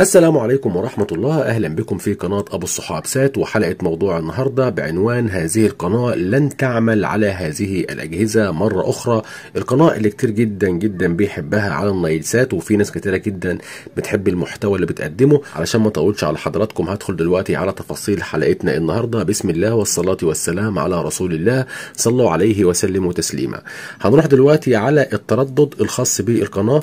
السلام عليكم ورحمة الله أهلا بكم في قناة أبو الصحاب سات وحلقة موضوع النهاردة بعنوان هذه القناة لن تعمل على هذه الأجهزة مرة أخرى القناة اللي كتير جدا جدا بيحبها على النايل سات وفي ناس كتيرة جدا بتحب المحتوى اللي بتقدمه علشان ما طولش على حضراتكم هدخل دلوقتي على تفاصيل حلقتنا النهاردة بسم الله والصلاة والسلام على رسول الله صلوا عليه وسلموا تسليما هنروح دلوقتي على التردد الخاص بالقناة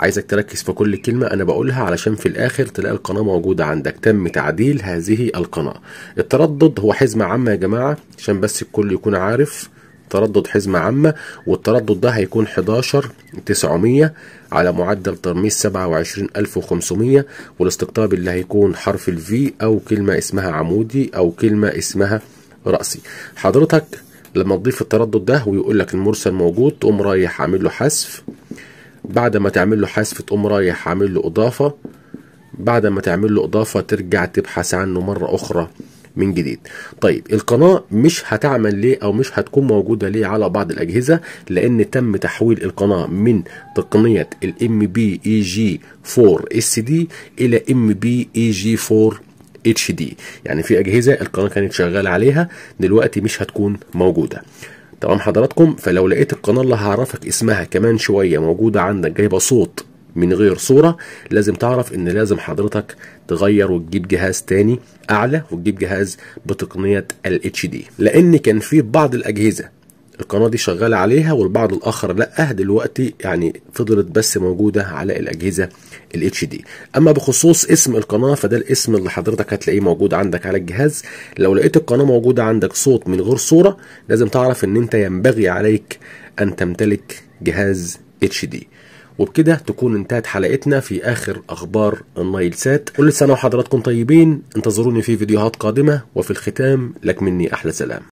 عايزك تركز في كل كلمة أنا بقولها علشان في الآخر تلاقي القناة موجودة عندك تم تعديل هذه القناة التردد هو حزمة عامة يا جماعة عشان بس الكل يكون عارف تردد حزمة عامة والتردد ده هيكون 11 900 على معدل ترميز 27500 والاستقطاب اللي هيكون حرف الفي أو كلمة اسمها عمودي أو كلمة اسمها رأسي حضرتك لما تضيف التردد ده ويقول لك المرسل موجود تقوم رايح عامل له حذف بعد ما تعمل له حذف تقوم رايح عامل له اضافه بعد ما تعمل له اضافه ترجع تبحث عنه مره اخرى من جديد طيب القناة مش هتعمل ليه او مش هتكون موجودة ليه على بعض الاجهزة لان تم تحويل القناة من تقنية الام بي اي جي 4 اس دي الى ام بي اي جي 4 اتش دي يعني في اجهزة القناة كانت شغالة عليها دلوقتي مش هتكون موجودة تمام حضراتكم فلو لقيت القناه اللي هعرفك اسمها كمان شويه موجوده عندك جايبه صوت من غير صورة لازم تعرف ان لازم حضرتك تغير وتجيب جهاز تاني اعلى وتجيب جهاز بتقنية ال HD لان كان في بعض الاجهزة القناه دي شغاله عليها والبعض الاخر لا دلوقتي يعني فضلت بس موجوده على الاجهزه الاتش دي اما بخصوص اسم القناه فده الاسم اللي حضرتك هتلاقيه موجود عندك على الجهاز لو لقيت القناه موجوده عندك صوت من غير صوره لازم تعرف ان انت ينبغي عليك ان تمتلك جهاز اتش دي وبكده تكون انتهت حلقتنا في اخر اخبار النايل سات كل سنه وحضراتكم طيبين انتظروني في فيديوهات قادمه وفي الختام لك مني احلى سلام